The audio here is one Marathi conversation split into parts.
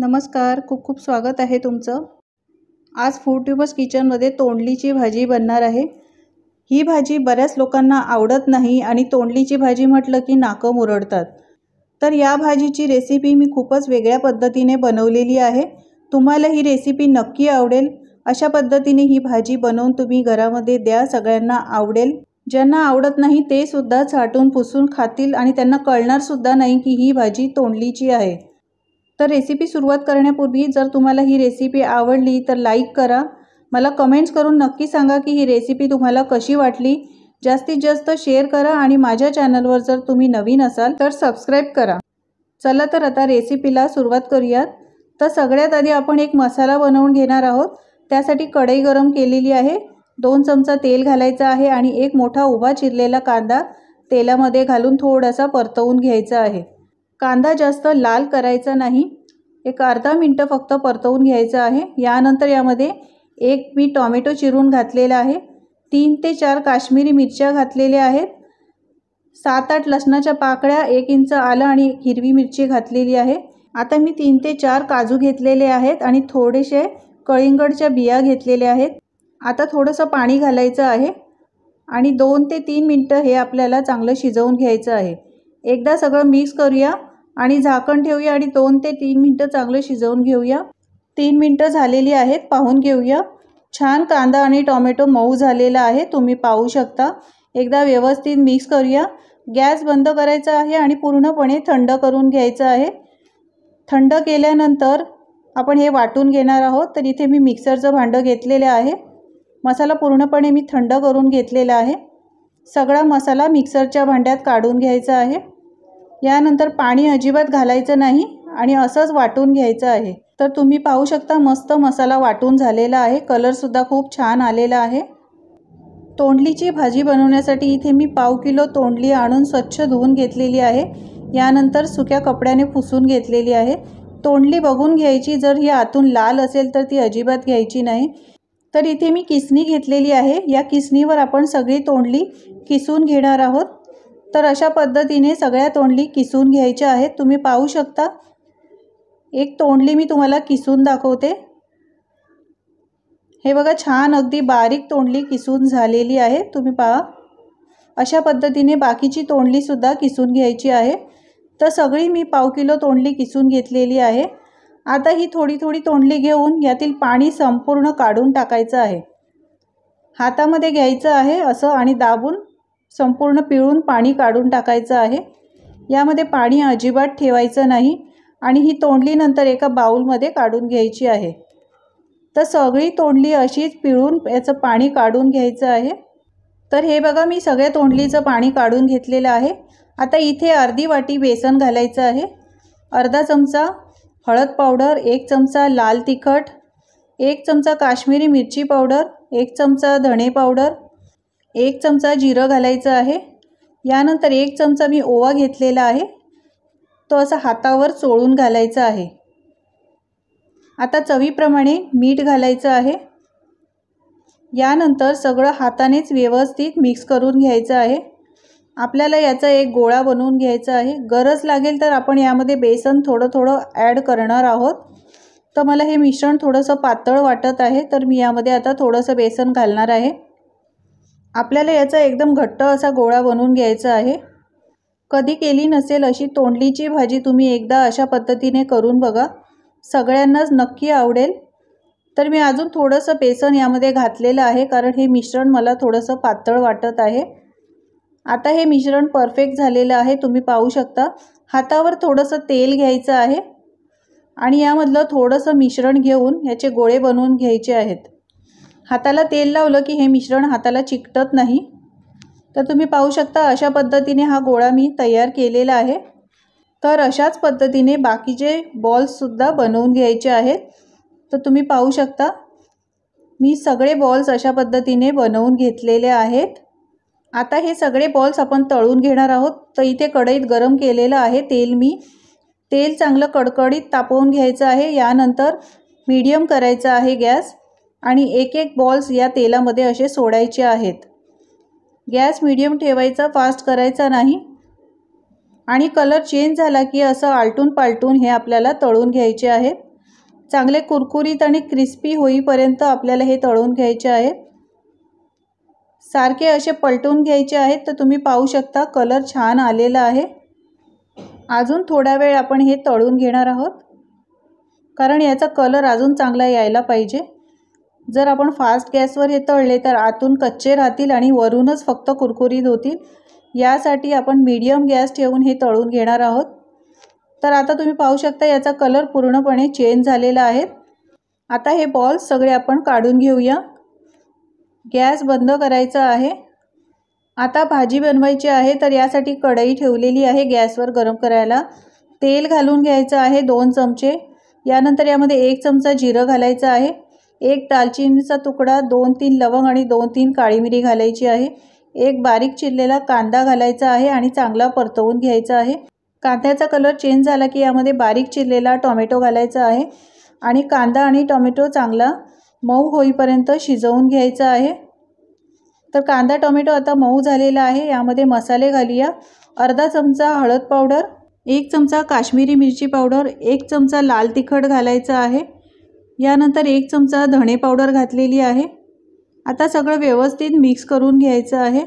नमस्कार खूप खूप स्वागत आहे तुमचं आज फूड ट्यूबर्स किचनमध्ये तोंडलीची भाजी बनणार आहे ही भाजी बऱ्याच लोकांना आवडत नाही आणि तोंडलीची भाजी म्हटलं की नाकं मुरडतात तर या भाजीची रेसिपी मी खूपच वेगळ्या पद्धतीने बनवलेली आहे तुम्हाला ही रेसिपी नक्की आवडेल अशा पद्धतीने ही भाजी बनवून तुम्ही घरामध्ये द्या सगळ्यांना आवडेल ज्यांना आवडत नाही ते सुद्धा छाटून पुसून खातील आणि त्यांना कळणारसुद्धा नाही की ही भाजी तोंडलीची आहे तर रेसिपी सुरुवात करण्यापूर्वी जर तुम्हाला ही रेसिपी आवडली तर लाईक करा मला कमेंट्स करून नक्की सांगा की ही रेसिपी तुम्हाला कशी वाटली जास्तीत जास्त शेअर करा आणि माझ्या चॅनलवर जर तुम्ही नवीन असाल तर सबस्क्राईब करा चला तर आता रेसिपीला सुरुवात करूयात तर सगळ्यात आधी आपण एक मसाला बनवून घेणार आहोत त्यासाठी कढई गरम केलेली आहे दोन चमचा तेल घालायचं आहे आणि एक मोठा उभा चिरलेला कांदा तेलामध्ये घालून थोडासा परतवून घ्यायचा आहे कांदा जास्त लाल करायचा नाही एक अर्धा मिनटं फक्त परतवून घ्यायचं आहे यानंतर यामध्ये एक मी टॉमॅटो चिरून घातलेला आहे तीन ते चार काश्मीरी मिरच्या घातलेल्या आहेत सात आठ लसणाच्या पाकळ्या एक इंच आलं आणि हिरवी मिरची घातलेली आहे आता मी तीन ते चार काजू घेतलेले आहेत आणि थोडेसे कळिंगडच्या बिया घेतलेल्या आहेत आता थोडंसं पाणी घालायचं आहे आणि दोन ते तीन मिनटं हे आपल्याला चांगलं शिजवून घ्यायचं आहे एकदा सगळं मिक्स करूया आणि झाकण ठेवूया आणि दोन ते तीन मिनटं चांगलं शिजवून घेऊया तीन मिनटं झालेली आहेत पाहून घेऊया छान कांदा आणि टोमॅटो मऊ झालेला आहे तुम्ही पाहू शकता एकदा व्यवस्थित मिक्स करूया गॅस बंद करायचा आहे आणि पूर्णपणे थंड करून घ्यायचं आहे थंड केल्यानंतर आपण हे वाटून घेणार आहोत तर इथे मी मिक्सरचं भांडं घेतलेलं आहे मसाला पूर्णपणे मी थंड करून घेतलेला आहे सगळा मसाला मिक्सरच्या भांड्यात काढून घ्यायचा आहे यानंतर पाणी अजिबात घालायचं नाही आणि असंच वाटून घ्यायचं आहे तर तुम्ही पाहू शकता मस्त मसाला वाटून झालेला आहे कलरसुद्धा खूप छान आलेला आहे तोंडलीची भाजी बनवण्यासाठी इथे मी पाव किलो तोंडली आणून स्वच्छ धुवून घेतलेली आहे यानंतर सुक्या कपड्याने पुसून घेतलेली आहे तोंडली बघून घ्यायची जर ही आतून लाल असेल तर ती अजिबात घ्यायची नाही तर इथे मी किसनी घेतलेली आहे या किसनीवर आपण सगळी तोंडली किसून घेणार आहोत तर अशा पद्धतीने सगळ्या तोंडली किसून घ्यायच्या आहेत तुम्ही पाहू शकता एक तोंडली मी तुम्हाला किसून दाखवते हे बघा छान अगदी बारीक तोंडली किसून झालेली आहे तुम्ही पाहा अशा पद्धतीने बाकीची तोंडलीसुद्धा किसून घ्यायची आहे तर सगळी मी पाव किलो तोंडली किसून घेतलेली आहे आता ही थोडी थोडी तोंडली घेऊन यातील पाणी संपूर्ण काढून टाकायचं आहे हातामध्ये घ्यायचं आहे असं आणि दाबून संपूर्ण पिळून पाणी काढून टाकायचं आहे यामध्ये पाणी अजिबात ठेवायचं नाही आणि ही तोंडलीनंतर एका बाऊलमध्ये काढून घ्यायची आहे तर सगळी तोंडली अशीच पिळून याचं पाणी काढून घ्यायचं आहे तर हे बघा मी सगळ्या तोंडलीचं पाणी काढून घेतलेलं आहे आता इथे अर्धी वाटी बेसन घालायचं आहे अर्धा चमचा हळद पावडर एक चमचा लाल तिखट एक चमचा काश्मीरी मिरची पावडर एक चमचा धणे पावडर एक चमचा जिरं घालायचं आहे यानंतर एक चमचा मी ओवा घेतलेला आहे तो असा हातावर चोळून घालायचा आहे आता चवीप्रमाणे मीठ घालायचं आहे यानंतर सगळं हातानेच व्यवस्थित मिक्स करून घ्यायचं आहे आपल्याला याचा एक गोळा बनवून घ्यायचा आहे गरज लागेल तर आपण यामध्ये बेसन थोडं थोडं ॲड करणार आहोत तर मला हे मिश्रण थोडंसं पातळ वाटत आहे तर मी यामध्ये आता थोडंसं बेसन घालणार आहे आपल्याला याचा एकदम घट्ट असा गोळा बनवून घ्यायचा आहे कधी केली नसेल अशी तोंडलीची भाजी तुम्ही एकदा अशा पद्धतीने करून बघा सगळ्यांनाच नक्की आवडेल तर मी अजून थोडंसं बेसन यामध्ये घातलेलं आहे कारण हे मिश्रण मला थोडंसं पातळ वाटत आहे आता हे मिश्रण परफेक्ट झालेलं आहे तुम्ही पाहू शकता हातावर थोडंसं तेल घ्यायचं आहे आणि यामधलं थोडंसं मिश्रण घेऊन याचे गोळे बनवून घ्यायचे आहेत हाताला तेल लावलं की हे मिश्रण हाताला चिकटत नाही तर तुम्ही पाहू शकता अशा पद्धतीने हा गोळा मी तयार केलेला आहे तर अशाच पद्धतीने बाकीचे बॉल्ससुद्धा बनवून घ्यायचे आहेत तर तुम्ही पाहू शकता मी सगळे बॉल्स अशा पद्धतीने बनवून घेतलेले आहेत आता हे सगळे बॉल्स आपण तळून घेणार आहोत तर इथे कढईत गरम केलेलं आहे तेल मी तेल चांगलं कडकडीत तापवून घ्यायचं आहे यानंतर मीडियम करायचं आहे गॅस आणि एक एक बॉल्स या तेलामध्ये असे सोडायचे आहेत गॅस मिडियम ठेवायचा फास्ट करायचा नाही आणि कलर चेंज झाला की असं आलटून पालटून हे आपल्याला तळून घ्यायचे आहेत चांगले कुरकुरीत आणि क्रिस्पी होईपर्यंत आपल्याला हे तळून घ्यायचे आहे सारखे असे पलटून घ्यायचे आहेत तर तुम्ही पाहू शकता कलर छान आलेला आहे अजून थोडा वेळ आपण हे तळून घेणार आहोत कारण याचा कलर अजून चांगला यायला पाहिजे जर आपण फास्ट गॅसवर हे तळले तर आतून कच्चे राहतील आणि वरूनच फक्त कुरकुरीत होतील यासाठी आपण मीडियम गॅस ठेवून हे तळून घेणार आहोत तर आता तुम्ही पाहू शकता याचा कलर पूर्णपणे चेंज झालेला आहे आता हे बॉल्स सगळे आपण काढून घेऊया गॅस बंद करायचा आहे आता भाजी बनवायची आहे तर यासाठी कढई ठेवलेली आहे गॅसवर गरम करायला तेल घालून घ्यायचं आहे दोन चमचे यानंतर यामध्ये एक चमचा जिरं घालायचं आहे एक दालचिनीचा तुकडा दोन तीन लवंग आणि दोन तीन काळी मिरी घालायची आहे एक बारीक चिरलेला कांदा घालायचा आहे आणि चांगला परतवून घ्यायचा आहे कांद्याचा कलर चेंज झाला की यामध्ये बारीक चिरलेला टॉमॅटो घालायचा आहे आणि कांदा आणि टॉमॅटो चांगला मऊ होईपर्यंत शिजवून घ्यायचा आहे तर कांदा टॉमॅटो आता मऊ झालेला आहे यामध्ये मसाले घालूया अर्धा चमचा हळद पावडर एक चमचा काश्मीरी मिरची पावडर एक चमचा लाल तिखट घालायचा आहे यानंतर एक चमचा धणे पावडर घातलेली आहे आता सगळं व्यवस्थित मिक्स करून घ्यायचं आहे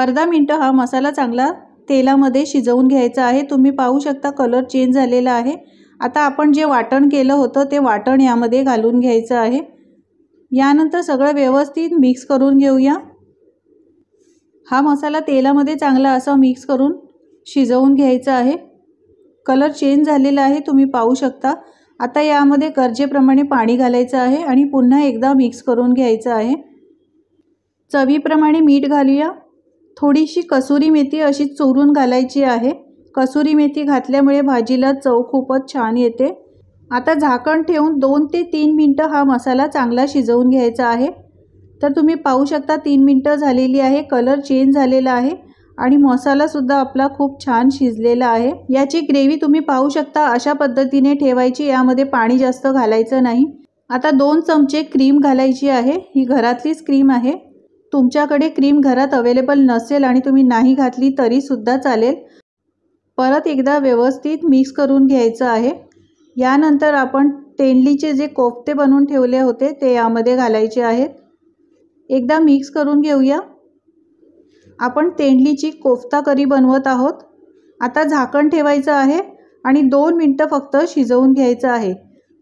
अर्धा मिनटं हा मसाला चांगला तेलामध्ये शिजवून घ्यायचा आहे तुम्ही पाहू शकता कलर चेंज झालेला आहे आता आपण जे वाटण केलं होतं ते वाटण यामध्ये घालून घ्यायचं आहे यानंतर सगळं व्यवस्थित मिक्स करून घेऊया हा मसाला तेलामध्ये चांगला असा मिक्स करून शिजवून घ्यायचा आहे कलर चेंज झालेला आहे तुम्ही पाहू शकता आता यामध्ये गरजेप्रमाणे पाणी घालायचं आहे आणि पुन्हा एकदा मिक्स करून घ्यायचं आहे चवीप्रमाणे मीठ घालूया थोडीशी कसुरी मेथी अशी चोरून घालायची आहे कसुरी मेथी घातल्यामुळे भाजीला चव खूपच छान येते आता झाकण ठेवून दोन ते तीन मिनटं हा मसाला चांगला शिजवून घ्यायचा आहे तर तुम्ही पाहू शकता तीन मिनटं झालेली आहे कलर चेंज झालेला आहे आणि मसालासुद्धा आपला खूप छान शिजलेला आहे याची ग्रेव्ही तुम्ही पाहू शकता अशा पद्धतीने ठेवायची यामध्ये पाणी जास्त घालायचं नाही आता दोन चमचे क्रीम घालायची आहे ही घरातलीच क्रीम आहे तुमच्याकडे क्रीम घरात अवेलेबल नसेल आणि तुम्ही नाही घातली तरीसुद्धा चालेल परत एकदा व्यवस्थित मिक्स करून घ्यायचं आहे यानंतर आपण तेंडलीचे जे कोफ्ते बनवून ठेवले होते ते यामध्ये घालायचे आहेत एकदा मिक्स करून घेऊया आपण तेंडलीची कोफ्ता करी बनवत आहोत आता झाकण ठेवायचं आहे आणि दोन मिनटं फक्त शिजवून घ्यायचं आहे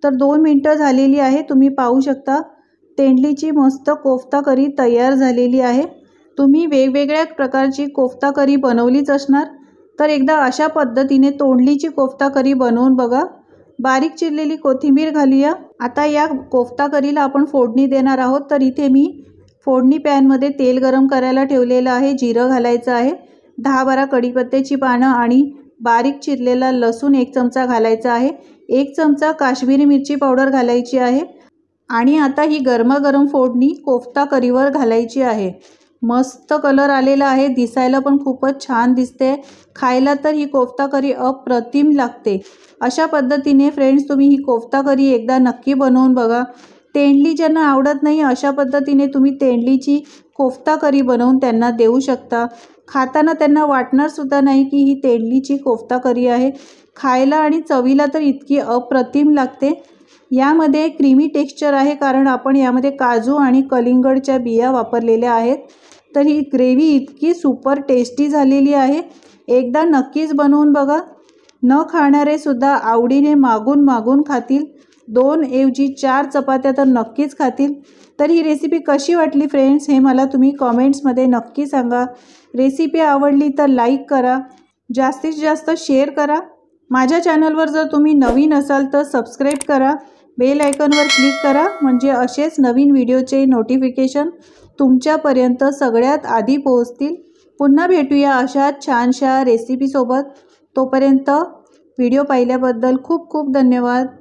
तर दोन मिनटं झालेली आहे तुम्ही पाहू शकता तेंडलीची मस्त कोफ्ता करी तयार झालेली आहे तुम्ही वेगवेगळ्या प्रकारची कोफ्ता करी बनवलीच असणार तर एकदा अशा पद्धतीने तोंडलीची कोफ्ता करी बनवून बघा बारीक चिरलेली कोथिंबीर घालूया आता या कोफ्ता करीला आपण फोडणी देणार आहोत तर इथे मी फोडणी पॅनमध्ये तेल गरम करायला ठेवलेलं आहे जिरं घालायचं आहे दहा बारा कढीपत्त्याची पानं आणि बारीक चिरलेला लसूण एक चमचा घालायचा आहे एक चमचा काश्मीरी मिरची पावडर घालायची आहे आणि आता ही गरमागरम फोडणी कोफ्ता करीवर घालायची आहे मस्त कलर आलेला आहे दिसायला पण खूपच छान दिसते खायला तर ही कोफ्ता करी अप्रतिम लागते अशा पद्धतीने फ्रेंड्स तुम्ही ही कोफ्ता करी एकदा नक्की बनवून बघा तेंडली ज्यांना आवडत नाही अशा पद्धतीने तुम्ही तेंडलीची कोफ्ता करी बनवून त्यांना देऊ शकता खाताना त्यांना वाटणारसुद्धा नाही की ही तेंडलीची कोफ्ता करी आहे खायला आणि चवीला तर इतकी अप्रतिम लागते यामध्ये क्रीमी टेक्स्चर आहे कारण आपण यामध्ये काजू आणि कलिंगडच्या बिया वापरलेल्या आहेत तर ही ग्रेव्ही इतकी सुपर टेस्टी झालेली आहे एकदा नक्कीच बनवून बघा न खाणारे सुद्धा आवडीने मागून मागून खातील दोन ऐवजी चार चपात्या तर नक्कीच खातील तर ही रेसिपी कशी वाटली फ्रेंड्स हे मला तुम्ही कॉमेंट्समध्ये नक्की सांगा रेसिपी आवडली तर लाईक करा जास्तीत जास्त शेअर करा माझ्या चॅनलवर जर तुम्ही नवीन असाल तर सबस्क्राईब करा बेल आयकॉनवर क्लिक करा म्हणजे असेच नवीन व्हिडिओचे नोटिफिकेशन तुमच्यापर्यंत सगळ्यात आधी पोहोचतील पुन्हा भेटूया अशा छानशा रेसिपीसोबत तोपर्यंत व्हिडिओ पाहिल्याबद्दल खूप खूप धन्यवाद